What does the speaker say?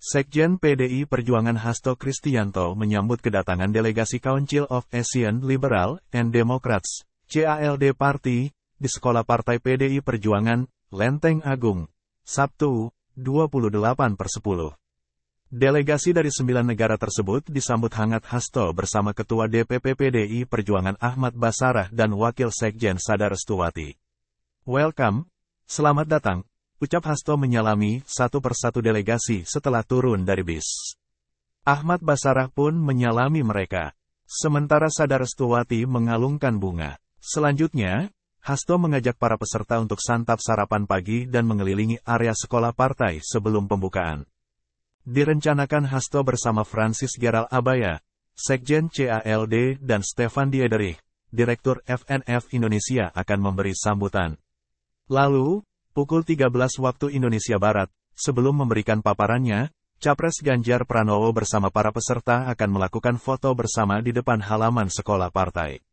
Sekjen PDI Perjuangan Hasto Kristianto menyambut kedatangan delegasi Council of Asian Liberal and Democrats, CALD Party, di Sekolah Partai PDI Perjuangan, Lenteng Agung, Sabtu, 28 per 10. Delegasi dari sembilan negara tersebut disambut hangat Hasto bersama Ketua DPP PDI Perjuangan Ahmad Basarah dan Wakil Sekjen Sadar Stuwati. Welcome, selamat datang, ucap Hasto menyalami satu persatu delegasi setelah turun dari bis. Ahmad Basarah pun menyalami mereka. Sementara Sadar Stuwati mengalungkan bunga. Selanjutnya, Hasto mengajak para peserta untuk santap sarapan pagi dan mengelilingi area sekolah partai sebelum pembukaan. Direncanakan Hasto bersama Francis Gerald Abaya, Sekjen CALD dan Stefan Diederich, Direktur FNF Indonesia akan memberi sambutan. Lalu, pukul 13 waktu Indonesia Barat, sebelum memberikan paparannya, Capres Ganjar Pranowo bersama para peserta akan melakukan foto bersama di depan halaman sekolah partai.